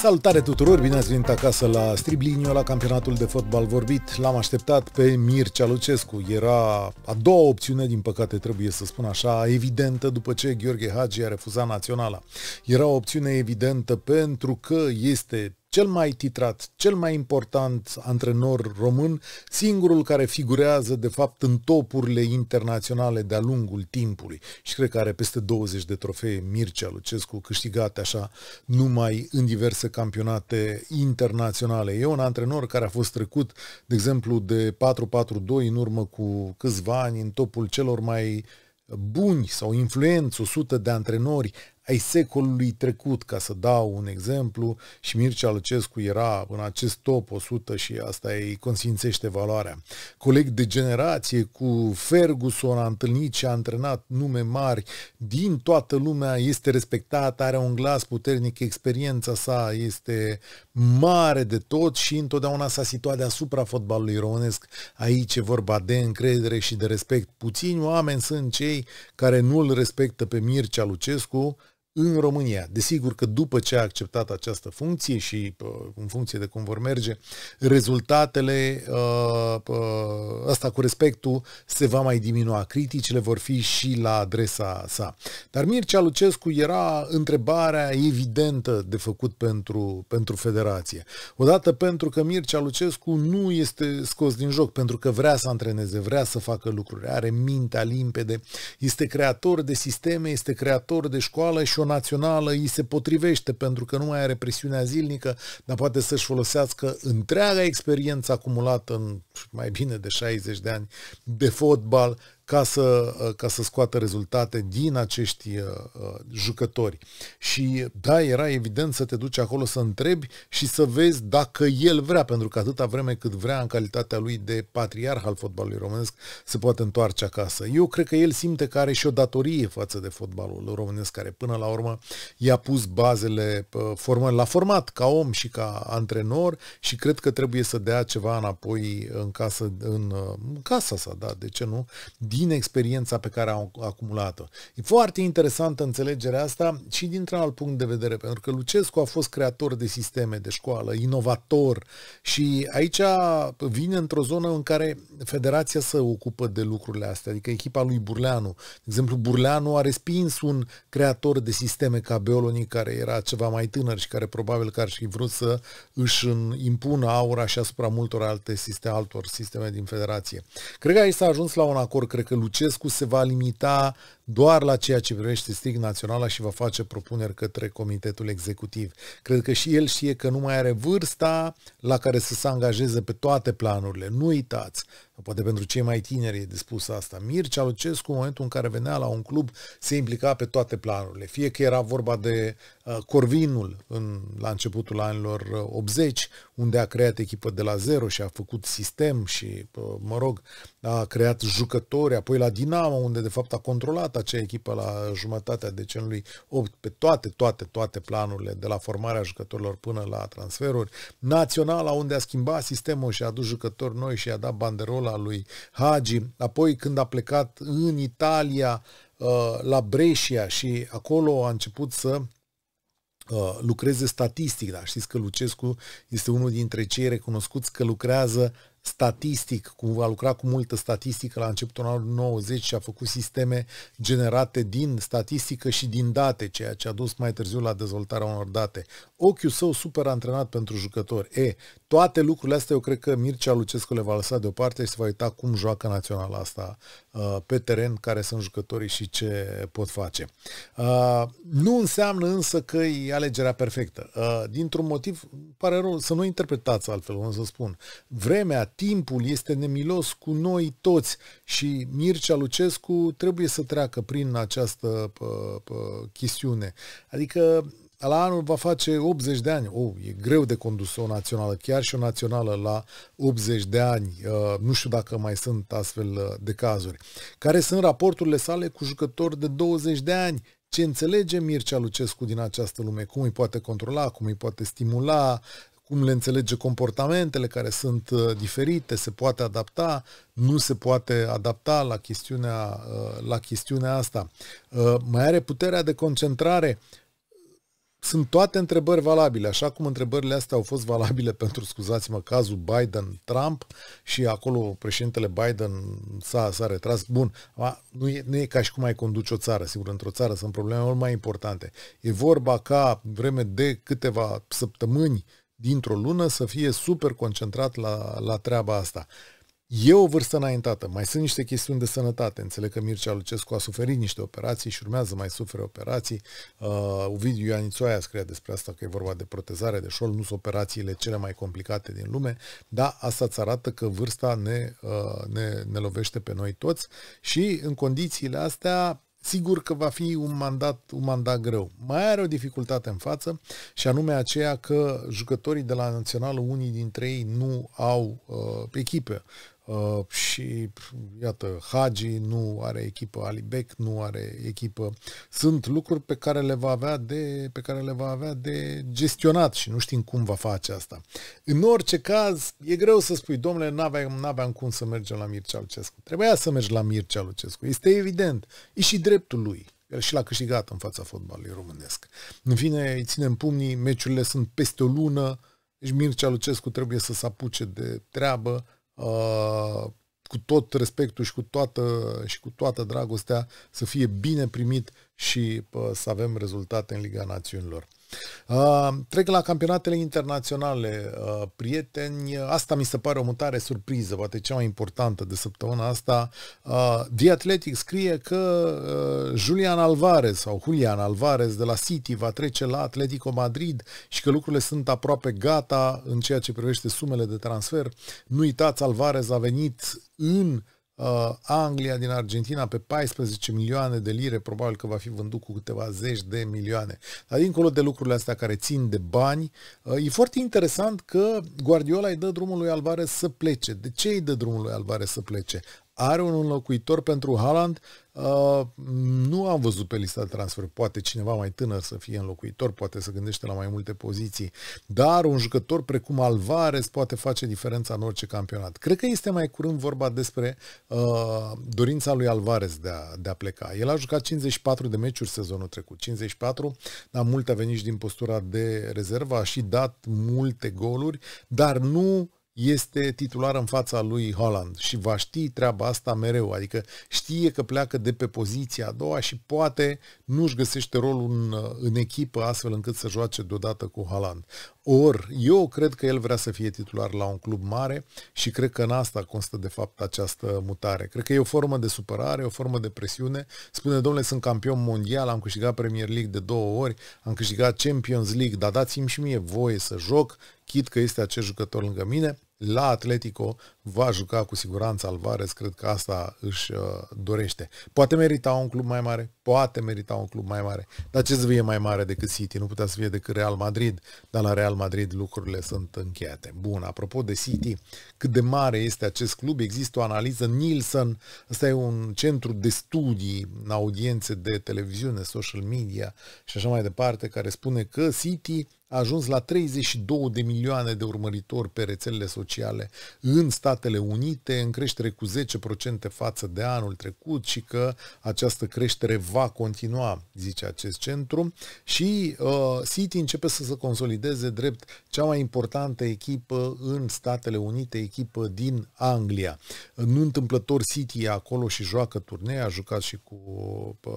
Salutare tuturor, bine ați venit acasă la Striblinio, la campionatul de fotbal vorbit. L-am așteptat pe Mircea Lucescu. Era a doua opțiune, din păcate trebuie să spun așa, evidentă după ce Gheorghe Hagi a refuzat naționala. Era o opțiune evidentă pentru că este cel mai titrat, cel mai important antrenor român, singurul care figurează de fapt în topurile internaționale de-a lungul timpului și cred că are peste 20 de trofee Mircea Lucescu câștigate așa numai în diverse campionate internaționale. E un antrenor care a fost trecut, de exemplu, de 4-4-2 în urmă cu câțiva ani în topul celor mai buni sau influenți 100 de antrenori ai secolului trecut, ca să dau un exemplu, și Mircea Lucescu era în acest top 100 și asta îi consințește valoarea. Coleg de generație cu Ferguson a întâlnit și a antrenat nume mari din toată lumea, este respectat, are un glas puternic, experiența sa este mare de tot și întotdeauna s-a situat deasupra fotbalului românesc. Aici e vorba de încredere și de respect. Puțini oameni sunt cei care nu îl respectă pe Mircea Lucescu, în România. Desigur că după ce a acceptat această funcție și în funcție de cum vor merge, rezultatele, asta ă, cu respectul, se va mai diminua. Criticile vor fi și la adresa sa. Dar Mircea Lucescu era întrebarea evidentă de făcut pentru, pentru federație. Odată pentru că Mircea Lucescu nu este scos din joc, pentru că vrea să antreneze, vrea să facă lucruri, are mintea limpede, este creator de sisteme, este creator de școală și o națională îi se potrivește pentru că nu mai are presiunea zilnică, dar poate să-și folosească întreaga experiență acumulată în mai bine de 60 de ani de fotbal ca să, uh, ca să scoată rezultate din acești uh, uh, jucători. Și da, era evident să te duci acolo să întrebi și să vezi dacă el vrea, pentru că atâta vreme cât vrea în calitatea lui de patriarh al fotbalului românesc, se poate întoarce acasă. Eu cred că el simte că are și o datorie față de fotbalul românesc, care până la urmă i-a pus bazele, formă, l-a format ca om și ca antrenor și cred că trebuie să dea ceva înapoi în casă, în, în casa sa, da, de ce nu, din experiența pe care au acumulat-o. E foarte interesantă înțelegerea asta și dintr-un alt punct de vedere, pentru că Lucescu a fost creator de sisteme de școală, inovator și aici vine într-o zonă în care federația se ocupă de lucrurile astea, adică echipa lui Burleanu. De exemplu, Burleanu a respins un creator de sisteme ca Beolonii, care era ceva mai tânăr și care probabil că ar fi vrut să își impună aura și asupra multor alte sisteme, altor sisteme din federație. Cred că aici s-a ajuns la un acord, cred că Lucescu se va limita doar la ceea ce privește strict naționala și va face propuneri către Comitetul Executiv. Cred că și el știe că nu mai are vârsta la care să se angajeze pe toate planurile. Nu uitați, poate pentru cei mai tineri e de spus asta, Mircea Lucescu, în momentul în care venea la un club, se implica pe toate planurile. Fie că era vorba de uh, Corvinul în, la începutul anilor 80, uh, unde a creat echipă de la zero și a făcut sistem și, uh, mă rog, a creat jucători, apoi la Dinamo, unde de fapt a controlat acea echipă la jumătatea decenului 8, pe toate, toate, toate planurile, de la formarea jucătorilor până la transferuri. Naționala, unde a schimbat sistemul și a adus jucători noi și a dat banderola la lui Hagi, apoi când a plecat în Italia uh, la Brescia și acolo a început să uh, lucreze statistic, dar știți că Lucescu este unul dintre cei recunoscuți că lucrează statistic, cum a lucrat cu multă statistică la începutul anului 90 și a făcut sisteme generate din statistică și din date, ceea ce a dus mai târziu la dezvoltarea unor date. Ochiul său super antrenat pentru jucători. E, toate lucrurile astea eu cred că Mircea Lucescu le va lăsa deoparte și se va uita cum joacă naționala asta uh, pe teren, care sunt jucătorii și ce pot face. Uh, nu înseamnă însă că e alegerea perfectă. Uh, dintr-un motiv, pare rău să nu interpretați altfel, o să spun. Vremea, timpul este nemilos cu noi toți și Mircea Lucescu trebuie să treacă prin această chestiune. Adică la anul va face 80 de ani. Oh, e greu de condus o națională, chiar și o națională la 80 de ani. Uh, nu știu dacă mai sunt astfel uh, de cazuri. Care sunt raporturile sale cu jucători de 20 de ani? Ce înțelege Mircea Lucescu din această lume? Cum îi poate controla? Cum îi poate stimula? cum le înțelege comportamentele care sunt uh, diferite, se poate adapta, nu se poate adapta la chestiunea, la chestiunea asta. Mai are puterea de concentrare sunt toate întrebări valabile, așa cum întrebările astea au fost valabile pentru, scuzați-mă, cazul Biden-Trump și acolo președintele Biden s-a, s-a retras. Bun, nu e, nu e ca și cum ai conduce o țară, sigur, într-o țară sunt probleme mult mai importante. E vorba ca vreme de câteva săptămâni dintr-o lună să fie super concentrat la, la treaba asta. E o vârstă înaintată, mai sunt niște chestiuni de sănătate. Înțeleg că Mircea Lucescu a suferit niște operații și urmează mai sufere operații. Uh, Ovidiu Ianițoaia scrie despre asta că e vorba de protezare de șol, nu sunt operațiile cele mai complicate din lume, dar asta îți arată că vârsta ne, uh, ne, ne lovește pe noi toți și în condițiile astea sigur că va fi un mandat, un mandat greu. Mai are o dificultate în față și anume aceea că jucătorii de la Națională, unii dintre ei nu au uh, echipe. Uh, și iată, Hagi nu are echipă, Alibec nu are echipă. Sunt lucruri pe care le va avea de, pe care le va avea de gestionat și nu știm cum va face asta. În orice caz, e greu să spui, domnule, n-aveam, n-aveam cum să mergem la Mircea Lucescu. Trebuia să mergi la Mircea Lucescu, este evident. E și dreptul lui. El și l-a câștigat în fața fotbalului românesc. În fine, îi ținem pumnii, meciurile sunt peste o lună, deci Mircea Lucescu trebuie să se apuce de treabă, Uh, cu tot respectul și cu toată, și cu toată dragostea, să fie bine primit și uh, să avem rezultate în Liga Națiunilor. Uh, trec la campionatele internaționale, uh, prieteni. Asta mi se pare o mutare surpriză, poate cea mai importantă de săptămâna asta. Uh, The Athletic scrie că Julian Alvarez sau Julian Alvarez de la City va trece la Atletico Madrid și că lucrurile sunt aproape gata în ceea ce privește sumele de transfer. Nu uitați, Alvarez a venit în Uh, Anglia din Argentina pe 14 milioane de lire, probabil că va fi vândut cu câteva zeci de milioane. Dar dincolo de lucrurile astea care țin de bani, uh, e foarte interesant că Guardiola îi dă drumul lui Alvarez să plece. De ce îi dă drumul lui Alvarez să plece? Are un înlocuitor pentru Haaland? Uh, nu am văzut pe lista de transfer. Poate cineva mai tânăr să fie înlocuitor, poate să gândește la mai multe poziții. Dar un jucător precum Alvarez poate face diferența în orice campionat. Cred că este mai curând vorba despre uh, dorința lui Alvarez de a, de a pleca. El a jucat 54 de meciuri sezonul trecut. 54, dar multe a venit și din postura de rezervă, a și dat multe goluri, dar nu este titular în fața lui Holland și va ști treaba asta mereu, adică știe că pleacă de pe poziția a doua și poate nu-și găsește rolul în, uh, în echipă astfel încât să joace deodată cu Holland. Or, eu cred că el vrea să fie titular la un club mare și cred că în asta constă de fapt această mutare. Cred că e o formă de supărare, o formă de presiune. Spune, domnule, sunt campion mondial, am câștigat Premier League de două ori, am câștigat Champions League, dar dați-mi și mie voie să joc, chit că este acest jucător lângă mine la Atletico va juca cu siguranță Alvarez, cred că asta își uh, dorește. Poate merita un club mai mare, poate merita un club mai mare, dar ce să fie mai mare decât City? Nu putea să fie decât Real Madrid, dar la Real Madrid lucrurile sunt încheiate. Bun, apropo de City, cât de mare este acest club, există o analiză Nielsen, ăsta e un centru de studii în audiențe de televiziune, social media și așa mai departe, care spune că City a ajuns la 32 de milioane de urmăritori pe rețelele sociale în Statele Unite, în creștere cu 10% față de anul trecut și că această creștere va continua, zice acest centru. Și uh, City începe să se consolideze drept cea mai importantă echipă în Statele Unite, echipă din Anglia. Nu întâmplător City e acolo și joacă turnee, a jucat și cu, uh,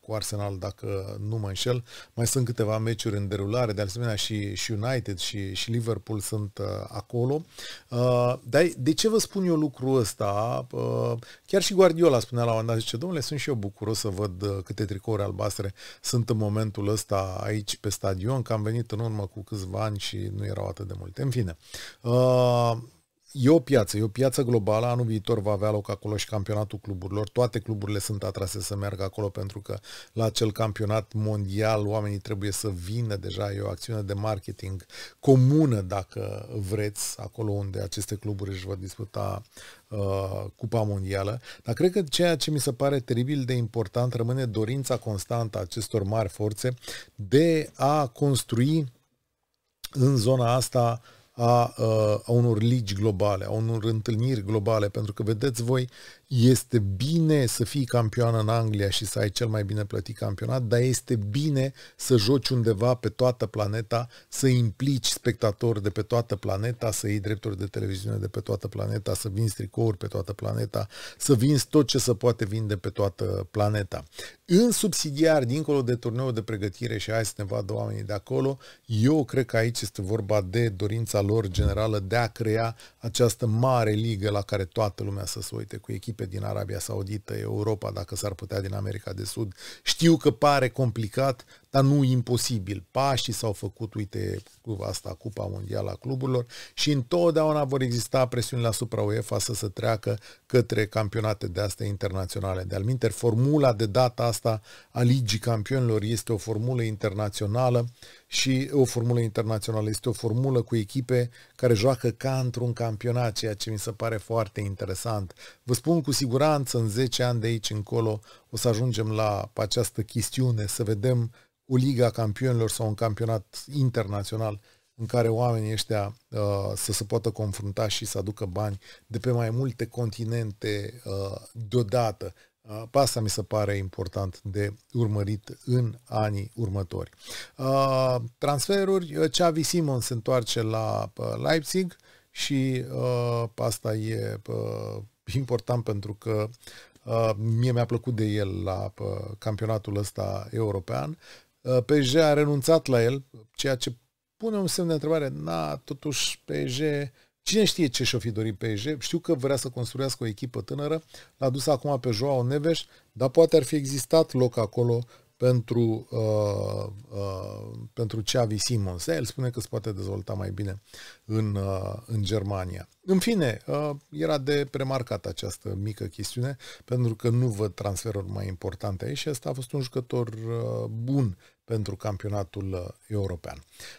cu Arsenal, dacă nu mă înșel. Mai sunt câteva meciuri în derulare, de asemenea și, și United și, și Liverpool sunt uh, acolo. Uh, dar de ce vă spun eu lucrul ăsta? Uh, chiar și Guardiola spunea la un moment dat, zice, domnule, sunt și eu bucuros să văd uh, câte tricouri albastre sunt în momentul ăsta aici pe stadion, că am venit în urmă cu câțiva ani și nu erau atât de multe. În fine, uh, e o piață, e o piață globală, anul viitor va avea loc acolo și campionatul cluburilor, toate cluburile sunt atrase să meargă acolo pentru că la acel campionat mondial oamenii trebuie să vină deja, e o acțiune de marketing comună dacă vreți, acolo unde aceste cluburi își vor disputa uh, Cupa Mondială, dar cred că ceea ce mi se pare teribil de important rămâne dorința constantă a acestor mari forțe de a construi în zona asta uh, a, a unor ligi globale, a unor întâlniri globale, pentru că, vedeți voi, este bine să fii campion în Anglia și să ai cel mai bine plătit campionat, dar este bine să joci undeva pe toată planeta, să implici spectatori de pe toată planeta, să iei drepturi de televiziune de pe toată planeta, să vinzi tricouri pe toată planeta, să vinzi tot ce se poate vinde pe toată planeta. În subsidiar, dincolo de turneul de pregătire și hai să ne vadă oamenii de acolo, eu cred că aici este vorba de dorința lor generală de a crea această mare ligă la care toată lumea să se uite cu echipe din Arabia Saudită, Europa, dacă s-ar putea din America de Sud. Știu că pare complicat, dar nu imposibil. Pașii s-au făcut, uite, cu asta, Cupa Mondială a Cluburilor și întotdeauna vor exista la asupra UEFA să se treacă către campionate de astea internaționale. De alminter, formula de data asta a Ligii Campionilor este o formulă internațională și o formulă internațională este o formulă cu echipe care joacă ca într-un campionat, ceea ce mi se pare foarte interesant. Vă spun cu siguranță, în 10 ani de aici încolo, o să ajungem la această chestiune, să vedem o Liga Campionilor sau un campionat internațional în care oamenii ăștia uh, să se poată confrunta și să aducă bani de pe mai multe continente uh, deodată. Uh, asta mi se pare important de urmărit în anii următori. Uh, transferuri, uh, Xavi Simon se întoarce la uh, Leipzig și uh, asta e uh, important pentru că Uh, mie mi-a plăcut de el la uh, campionatul ăsta european. Uh, PSG a renunțat la el, ceea ce pune un semn de întrebare. Na, totuși PSG... Cine știe ce și-o fi dorit PSG? Știu că vrea să construiască o echipă tânără, l-a dus acum pe Joao Neves, dar poate ar fi existat loc acolo pentru, uh, uh, pentru Xavi Simons. Eh, el spune că se poate dezvolta mai bine în, uh, în Germania. În fine, uh, era de premarcat această mică chestiune, pentru că nu văd transferuri mai importante aici și ăsta a fost un jucător uh, bun pentru campionatul uh, european.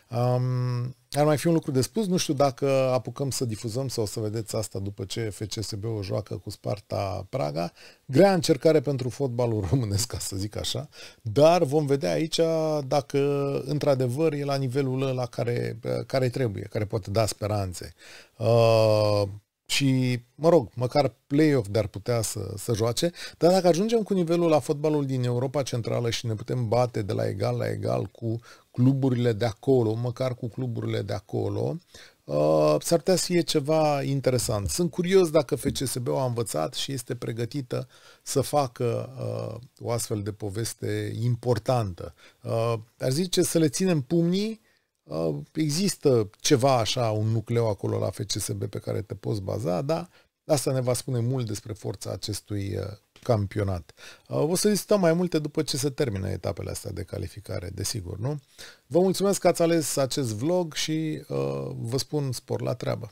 Um, ar mai fi un lucru de spus, nu știu dacă apucăm să difuzăm sau să vedeți asta după ce FCSB o joacă cu Sparta Praga. Grea încercare pentru fotbalul românesc, ca să zic așa, dar vom vedea aici dacă într-adevăr e la nivelul la care, care trebuie, care poate da speranțe. Uh, și, mă rog, măcar play-off de-ar putea să, să joace, dar dacă ajungem cu nivelul la fotbalul din Europa Centrală și ne putem bate de la egal la egal cu cluburile de acolo, măcar cu cluburile de acolo, uh, s-ar putea să fie ceva interesant. Sunt curios dacă FCSB-ul a învățat și este pregătită să facă uh, o astfel de poveste importantă. Uh, ar zice să le ținem pumnii Uh, există ceva așa, un nucleu acolo la FCSB pe care te poți baza, dar asta ne va spune mult despre forța acestui uh, campionat. Uh, o să discutăm mai multe după ce se termină etapele astea de calificare, desigur, nu? Vă mulțumesc că ați ales acest vlog și uh, vă spun spor la treabă!